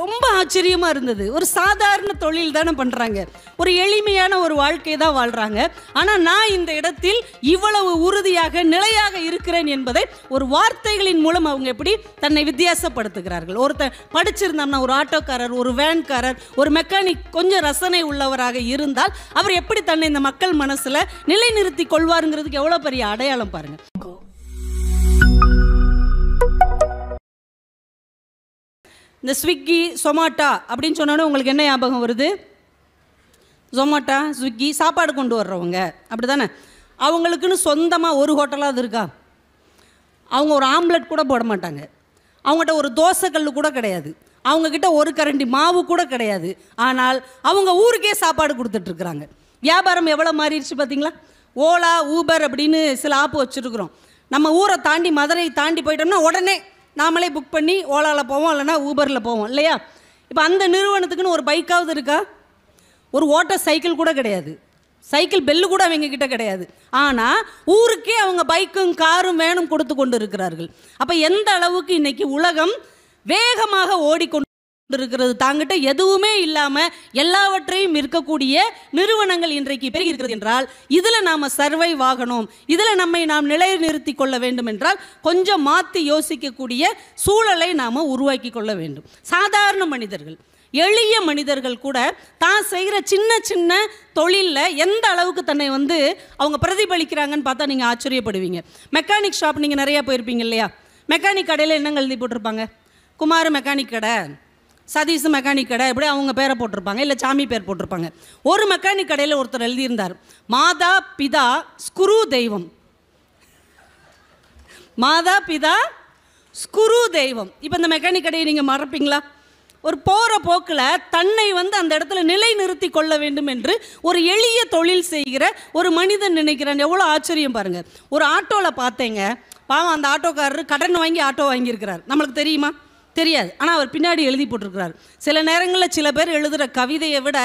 ரொம்ப ஆச்சரியமாக இருந்தது ஒரு சாதாரண தொழில் தானே பண்ணுறாங்க ஒரு எளிமையான ஒரு வாழ்க்கை தான் வாழ்கிறாங்க ஆனால் நான் இந்த இடத்தில் இவ்வளவு உறுதியாக நிலையாக இருக்கிறேன் என்பதை ஒரு வார்த்தைகளின் மூலம் அவங்க எப்படி தன்னை வித்தியாசப்படுத்துகிறார்கள் ஒருத்த படிச்சிருந்தோம்னா ஒரு ஆட்டோக்காரர் ஒரு வேன்காரர் ஒரு மெக்கானிக் கொஞ்சம் ரசனை உள்ளவராக இருந்தால் அவர் எப்படி தன்னை இந்த மக்கள் மனசில் நிலைநிறுத்தி கொள்வாருங்கிறதுக்கு எவ்வளோ பெரிய அடையாளம் பாருங்கள் இந்த ஸ்விக்கி சொமாட்டா அப்படின்னு சொன்னோன்னே உங்களுக்கு என்ன ஞாபகம் வருது ஜொமாட்டோ ஸ்விக்கி சாப்பாடு கொண்டு வர்றவங்க அப்படி தானே அவங்களுக்குன்னு சொந்தமாக ஒரு ஹோட்டலாக அது இருக்கா அவங்க ஒரு ஆம்லெட் கூட போட மாட்டாங்க அவங்ககிட்ட ஒரு தோசைக்கல் கூட கிடையாது அவங்கக்கிட்ட ஒரு கரண்டி மாவு கூட கிடையாது ஆனால் அவங்க ஊருக்கே சாப்பாடு கொடுத்துட்ருக்குறாங்க வியாபாரம் எவ்வளோ மாறிடுச்சு பார்த்தீங்களா ஓலா ஊபர் அப்படின்னு சில ஆப்பு வச்சுருக்குறோம் நம்ம ஊரை தாண்டி மதுரை தாண்டி போயிட்டோம்னா உடனே நாமளே புக் பண்ணி ஓலாவில் போவோம் இல்லைனா ஊபரில் போவோம் இல்லையா இப்போ அந்த நிறுவனத்துக்குன்னு ஒரு பைக்காவது இருக்கா ஒரு ஓட்டர் சைக்கிள் கூட கிடையாது சைக்கிள் பெல்லு கூட அவங்க கிட்ட கிடையாது ஆனால் ஊருக்கே அவங்க பைக்கும் காரும் வேணும் கொடுத்து கொண்டு இருக்கிறார்கள் அப்போ எந்த அளவுக்கு இன்றைக்கி உலகம் வேகமாக ஓடிக்கொண்டு இருக்கிறது தாங்கிட்ட எதுவுமே இல்லாமல் எல்லாவற்றையும் இருக்கக்கூடிய நிறுவனங்கள் இன்றைக்கு பெருகி இருக்கிறது என்றால் இதில் நாம் சர்வை வாகனம் இதில் நம்மை நாம் நிலைநிறுத்தி கொள்ள வேண்டும் என்றால் கொஞ்சம் மாற்றி யோசிக்கக்கூடிய சூழலை நாம் உருவாக்கி கொள்ள வேண்டும் சாதாரண மனிதர்கள் எளிய மனிதர்கள் கூட தான் செய்கிற சின்ன சின்ன தொழிலில் எந்த அளவுக்கு தன்னை வந்து அவங்க பிரதிபலிக்கிறாங்கன்னு பார்த்தா நீங்கள் ஆச்சரியப்படுவீங்க மெக்கானிக் ஷாப் நீங்கள் நிறையா போயிருப்பீங்க இல்லையா மெக்கானிக் கடையில் என்னங்க எழுதி போட்டிருப்பாங்க குமார் மெக்கானிக் கடை சதீஷ் மெக்கானிக் கடை இப்படி அவங்க பேரை போட்டிருப்பாங்க இல்லை சாமி பேர் போட்டிருப்பாங்க ஒரு மெக்கானிக் கடையில் ஒருத்தர் எழுதியிருந்தார் மாதா பிதா ஸ்குரு தெய்வம் மாதா பிதா ஸ்குரு தெய்வம் இப்போ இந்த மெக்கானிக் கடையை நீங்கள் மறப்பீங்களா ஒரு போகிற போக்கில் தன்னை வந்து அந்த இடத்துல நிலை நிறுத்தி கொள்ள வேண்டும் என்று ஒரு எளிய தொழில் செய்கிற ஒரு மனிதன் நினைக்கிறான் எவ்வளோ ஆச்சரியம் பாருங்கள் ஒரு ஆட்டோவில் பார்த்தேங்க பாவம் அந்த ஆட்டோக்காரர் கடன் வாங்கி ஆட்டோ வாங்கியிருக்கிறார் நம்மளுக்கு தெரியுமா தெரியாது ஆனால் அவர் பின்னாடி எழுதி போட்டிருக்கிறார் சில நேரங்களில் சில பேர் எழுதுகிற கவிதையை விட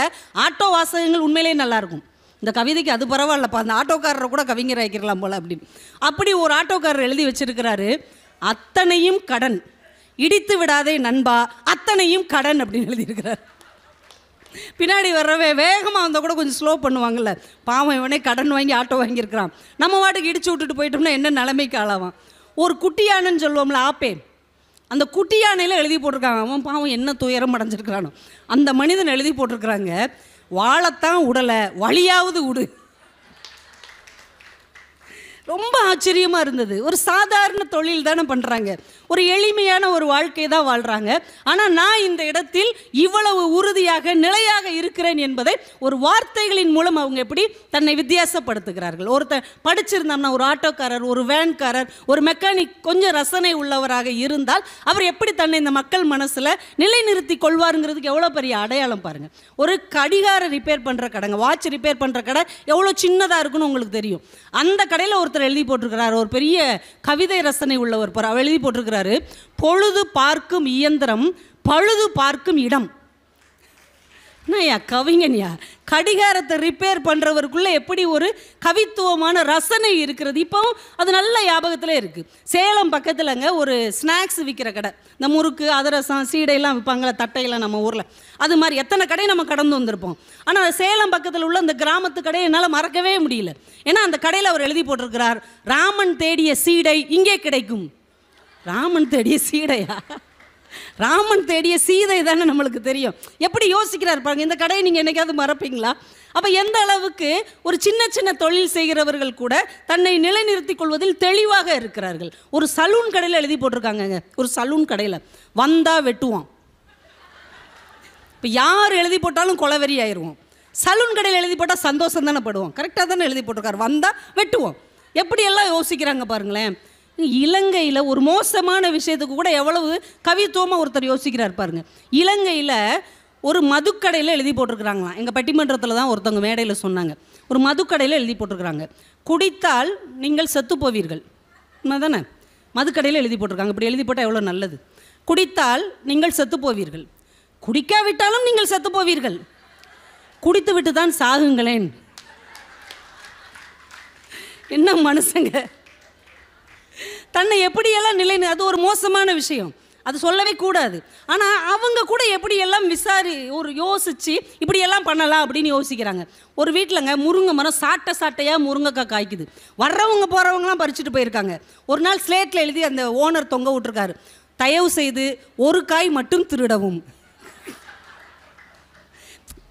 ஆட்டோ வாசகங்கள் உண்மையிலேயே நல்லாயிருக்கும் இந்த கவிதைக்கு அது பரவாயில்லப்பா அந்த ஆட்டோக்காரரை கூட கவிஞர் ஆகிக்கலாம் போல் அப்படின்னு அப்படி ஒரு ஆட்டோக்காரர் எழுதி வச்சிருக்கிறாரு அத்தனையும் கடன் இடித்து விடாதே நண்பா அத்தனையும் கடன் அப்படின்னு எழுதியிருக்கிறார் பின்னாடி வர்றவே வேகமாக வந்தால் கூட கொஞ்சம் ஸ்லோ பண்ணுவாங்கள்ல பாவம் இவனே கடன் வாங்கி ஆட்டோ வாங்கியிருக்கிறான் நம்ம வாட்டுக்கு இடிச்சு விட்டுட்டு போயிட்டோம்னா என்ன நிலைமைக்கு ஆளாவான் ஒரு குட்டியானன்னு சொல்லுவோம்ல ஆப்பே அந்த குட்டியானையில் எழுதி போட்டிருக்காங்க அவன் பாவம் என்ன துயரம் அடைஞ்சிருக்கிறானோ அந்த மனிதன் எழுதி போட்டிருக்கிறாங்க வாழத்தான் உடலை வழியாவது விடு ரொம்ப ஆச்சரியமாக இருந்தது ஒரு சாதாரண தொழில் தானே பண்ணுறாங்க ஒரு எளிமையான ஒரு வாழ்க்கை தான் வாழ்கிறாங்க ஆனால் நான் இந்த இடத்தில் இவ்வளவு உறுதியாக நிலையாக இருக்கிறேன் என்பதை ஒரு வார்த்தைகளின் மூலம் அவங்க எப்படி தன்னை வித்தியாசப்படுத்துகிறார்கள் ஒருத்த படிச்சிருந்தோம்னா ஒரு ஆட்டோக்காரர் ஒரு வேன்காரர் ஒரு மெக்கானிக் கொஞ்சம் ரசனை உள்ளவராக இருந்தால் அவர் எப்படி தன்னை இந்த மக்கள் மனசில் நிலைநிறுத்தி கொள்வாருங்கிறதுக்கு எவ்வளோ பெரிய அடையாளம் பாருங்கள் ஒரு கடிகார ரிப்பேர் பண்ணுற கடைங்க வாட்ச் ரிப்பேர் பண்ணுற கடை எவ்வளோ சின்னதாக இருக்குன்னு உங்களுக்கு தெரியும் அந்த கடையில் ஒருத்தர் புத்தகத்தில் எழுதி போட்டிருக்கிறார் ஒரு பெரிய கவிதை ரசனை உள்ளவர் அவர் எழுதி போட்டிருக்கிறாரு பொழுது பார்க்கும் இயந்திரம் பழுது பார்க்கும் இடம் என்னையா கவிஞன்யா கடிகாரத்தை ரிப்பேர் பண்ணுறவருக்குள்ளே எப்படி ஒரு கவித்துவமான ரசனை இருக்கிறது இப்போவும் அது நல்ல ஞாபகத்தில் இருக்குது சேலம் பக்கத்தில்ங்க ஒரு ஸ்நாக்ஸ் விற்கிற கடை இந்த முறுக்கு அதிரசம் சீடையெல்லாம் விற்பாங்களே தட்டையெல்லாம் நம்ம ஊரில் அது மாதிரி எத்தனை கடையை நம்ம கடந்து வந்திருப்போம் ஆனால் சேலம் பக்கத்தில் உள்ள அந்த கிராமத்து கடையை என்னால் மறக்கவே முடியல ஏன்னா அந்த கடையில் அவர் எழுதி போட்டிருக்கிறார் ராமன் தேடிய சீடை இங்கே கிடைக்கும் ராமன் தேடிய சீடையா ராமன் தேடிய சீதை தானே நம்மளுக்கு தெரியும் எப்படி யோசிக்கிறார் பாருங்க இந்த கடையை நீங்கள் என்னைக்காவது மறப்பீங்களா அப்போ எந்த அளவுக்கு ஒரு சின்ன சின்ன தொழில் செய்கிறவர்கள் கூட தன்னை நிலைநிறுத்தி கொள்வதில் தெளிவாக இருக்கிறார்கள் ஒரு சலூன் கடையில் எழுதி போட்டிருக்காங்கங்க ஒரு சலூன் கடையில் வந்தால் வெட்டுவான் இப்போ யார் எழுதி போட்டாலும் கொலவெறி ஆயிடுவோம் சலூன் கடையில் எழுதி போட்டால் சந்தோஷம் தானே படுவோம் கரெக்டாக தானே எழுதி போட்டிருக்காரு வந்தால் வெட்டுவோம் எப்படியெல்லாம் யோசிக்கிறாங்க பாருங்களேன் இலங்கையில் ஒரு மோசமான விஷயத்துக்கு கூட எவ்வளவு கவித்துவமாக ஒருத்தர் யோசிக்கிறார் பாருங்க இலங்கையில் ஒரு மதுக்கடையில் எழுதி போட்டிருக்கிறாங்களாம் எங்கள் பட்டிமன்றத்தில் தான் ஒருத்தவங்க மேடையில் சொன்னாங்க ஒரு மதுக்கடையில் எழுதி போட்டிருக்கிறாங்க குடித்தால் நீங்கள் செத்து போவீர்கள் தானே மதுக்கடையில் எழுதி போட்டிருக்காங்க இப்படி எழுதி போட்டால் எவ்வளோ நல்லது குடித்தால் நீங்கள் செத்து போவீர்கள் குடிக்காவிட்டாலும் நீங்கள் செத்து போவீர்கள் குடித்து விட்டு தான் சாகுங்களேன் என்ன மனுஷங்க தன்னை எப்படியெல்லாம் நிலை அது ஒரு மோசமான விஷயம் அது சொல்லவே கூடாது ஆனால் அவங்க கூட எப்படியெல்லாம் விசாரி ஒரு யோசித்து இப்படியெல்லாம் பண்ணலாம் அப்படின்னு யோசிக்கிறாங்க ஒரு வீட்டிலங்க முருங்கை மரம் சாட்டை சாட்டையாக முருங்கைக்காய் காய்க்குது வர்றவங்க போகிறவங்களாம் பறிச்சுட்டு போயிருக்காங்க ஒரு நாள் ஸ்லேட்டில் எழுதி அந்த ஓனர் தொங்க விட்டுருக்காரு தயவு செய்து ஒரு காய் மட்டும் திருடவும்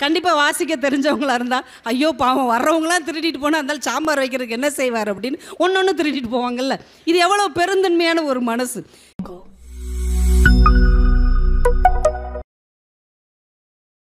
கண்டிப்பாக வாசிக்க தெரிஞ்சவங்களாக இருந்தால் ஐயோ பாவம் வர்றவங்களாம் திருட்டிட்டு போனால் இருந்தாலும் சாம்பார் வைக்கிறதுக்கு என்ன செய்வார் அப்படின்னு ஒன்று ஒன்று திருட்டிட்டு போவாங்கல்ல இது எவ்வளோ பெருந்தன்மையான ஒரு மனசு